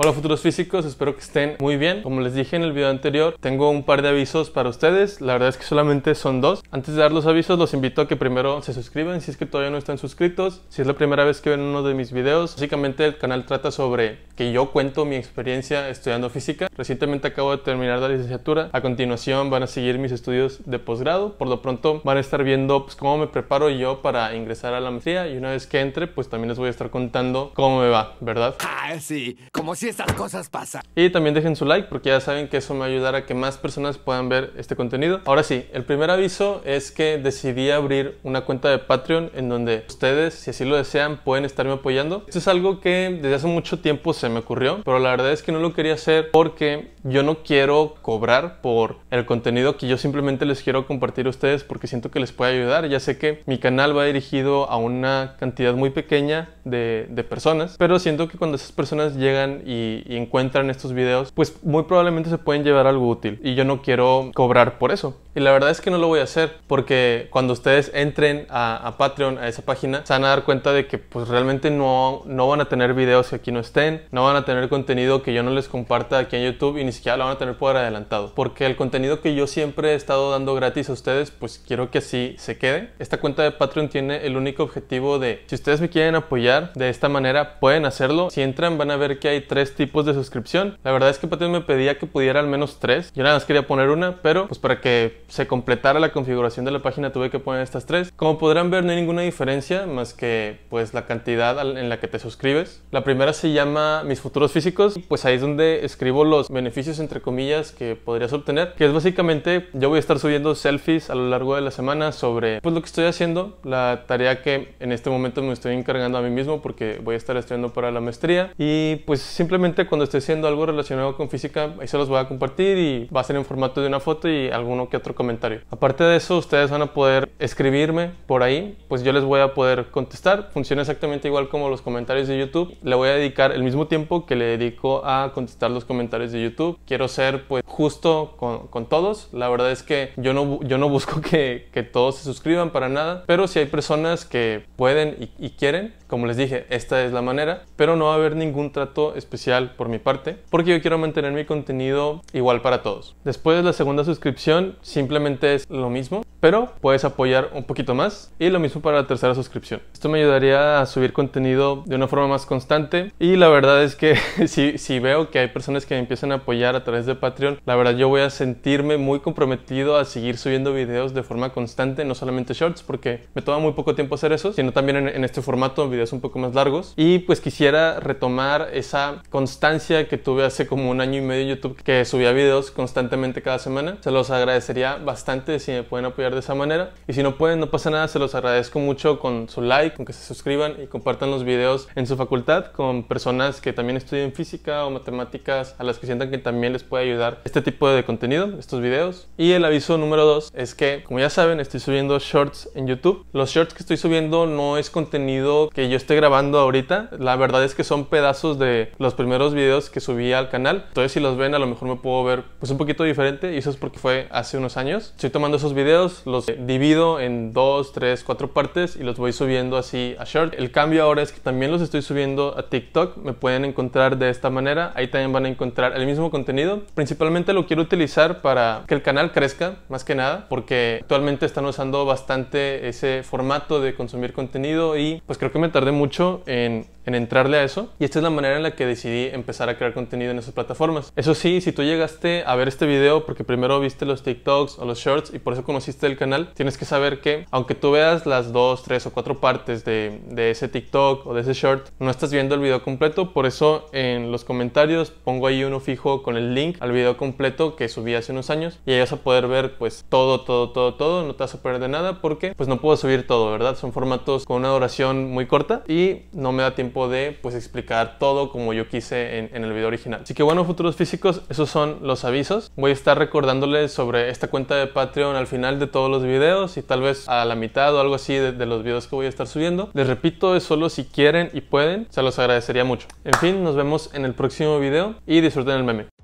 Hola futuros físicos, espero que estén muy bien. Como les dije en el video anterior, tengo un par de avisos para ustedes. La verdad es que solamente son dos. Antes de dar los avisos, los invito a que primero se suscriban si es que todavía no están suscritos. Si es la primera vez que ven uno de mis videos, básicamente el canal trata sobre que yo cuento mi experiencia estudiando física. Recientemente acabo de terminar la licenciatura. A continuación van a seguir mis estudios de posgrado. Por lo pronto van a estar viendo pues, cómo me preparo yo para ingresar a la maestría y una vez que entre, pues también les voy a estar contando cómo me va, ¿verdad? Ah, sí, como si estas cosas pasan. Y también dejen su like porque ya saben que eso me ayudará a que más personas puedan ver este contenido. Ahora sí, el primer aviso es que decidí abrir una cuenta de Patreon en donde ustedes, si así lo desean, pueden estarme apoyando. Esto es algo que desde hace mucho tiempo se me ocurrió, pero la verdad es que no lo quería hacer porque yo no quiero cobrar por el contenido que yo simplemente les quiero compartir a ustedes porque siento que les puede ayudar. Ya sé que mi canal va dirigido a una cantidad muy pequeña de, personas, pero siento que cuando esas personas llegan y, encuentran estos videos, pues muy probablemente se pueden llevar algo útil y yo no quiero cobrar por eso. Y la verdad es que no lo voy a hacer porque cuando ustedes entren a, a Patreon, a esa página, se van a dar cuenta de que pues realmente no, no van a tener videos que aquí no estén, no van a tener contenido que yo no les comparta aquí en YouTube y ni siquiera lo van a tener por adelantado. Porque el contenido que yo siempre he estado dando gratis a ustedes, pues quiero que así se quede. Esta cuenta de Patreon tiene el único objetivo de, si ustedes me quieren apoyar, de esta manera, pueden hacerlo. Si entran van a ver que hay tres tipos de suscripción. La verdad es que Patreon me pedía que pudiera al menos tres. Yo nada más quería poner una, pero pues para que se completara la configuración de la página tuve que poner estas tres. Como podrán ver no hay ninguna diferencia más que pues la cantidad en la que te suscribes. La primera se llama Mis futuros físicos. Pues ahí es donde escribo los beneficios entre comillas que podrías obtener. Que es básicamente yo voy a estar subiendo selfies a lo largo de la semana sobre pues lo que estoy haciendo, la tarea que en este momento me estoy encargando a mí mismo porque voy a estar estudiando para la maestría y pues simplemente cuando esté haciendo algo relacionado con física ahí se los voy a compartir y va a ser en formato de una foto y alguno que otro comentario. Aparte de eso ustedes van a poder escribirme por ahí, pues yo les voy a poder contestar, funciona exactamente igual como los comentarios de YouTube, le voy a dedicar el mismo tiempo que le dedico a contestar los comentarios de YouTube, quiero ser pues justo con, con todos, la verdad es que yo no, yo no busco que, que todos se suscriban para nada, pero si hay personas que pueden y, y quieren, como les dije, esta es la manera, pero no va a haber ningún trato especial por mi parte, porque yo quiero mantener mi contenido igual para todos. Después de la segunda suscripción, simplemente es lo mismo, pero puedes apoyar un poquito más y lo mismo para la tercera suscripción. Esto me ayudaría a subir contenido de una forma más constante y la verdad es que si, veo que hay personas que empiezan a apoyar a través de Patreon, la verdad yo voy a sentirme muy comprometido a seguir subiendo videos de forma constante, no solamente shorts, porque me toma muy poco tiempo hacer eso, sino también en, este formato, videos un un poco más largos. Y pues quisiera retomar esa constancia que tuve hace como un año y medio en YouTube, que subía videos constantemente cada semana. Se los agradecería bastante si me pueden apoyar de esa manera. Y si no pueden, no pasa nada, se los agradezco mucho con su like, con que se suscriban y compartan los videos en su facultad con personas que también estudian física o matemáticas, a las que sientan que también les puede ayudar este tipo de contenido, estos videos. Y el aviso número 2 es que, como ya saben, estoy subiendo shorts en YouTube. Los shorts que estoy subiendo no es contenido que yo estoy estoy grabando ahorita. La verdad es que son pedazos de los primeros videos que subí al canal. Entonces si los ven a lo mejor me puedo ver pues un poquito diferente y eso es porque fue hace unos años. Estoy tomando esos videos, los divido en dos, tres, cuatro partes y los voy subiendo así a short. El cambio ahora es que también los estoy subiendo a TikTok. Me pueden encontrar de esta manera. Ahí también van a encontrar el mismo contenido. Principalmente lo quiero utilizar para que el canal crezca, más que nada, porque actualmente están usando bastante ese formato de consumir contenido y pues creo que me tardé mucho en, entrarle a eso y esta es la manera en la que decidí empezar a crear contenido en esas plataformas. Eso sí, si tú llegaste a ver este video porque primero viste los TikToks o los shorts y por eso conociste el canal, tienes que saber que aunque tú veas las dos, tres o cuatro partes de, de ese TikTok o de ese short, no estás viendo el video completo, por eso en los comentarios pongo ahí uno fijo con el link al video completo que subí hace unos años y ahí vas a poder ver pues todo, todo, todo, todo, no te vas a perder de nada porque pues no puedo subir todo, ¿verdad? Son formatos con una duración muy corta y no me da tiempo de pues explicar todo como yo quise en, el video original. Así que bueno, futuros físicos, esos son los avisos. Voy a estar recordándoles sobre esta cuenta de Patreon al final de todos los videos y tal vez a la mitad o algo así de, de los videos que voy a estar subiendo. Les repito, es solo si quieren y pueden, se los agradecería mucho. En fin, nos vemos en el próximo video y disfruten el meme.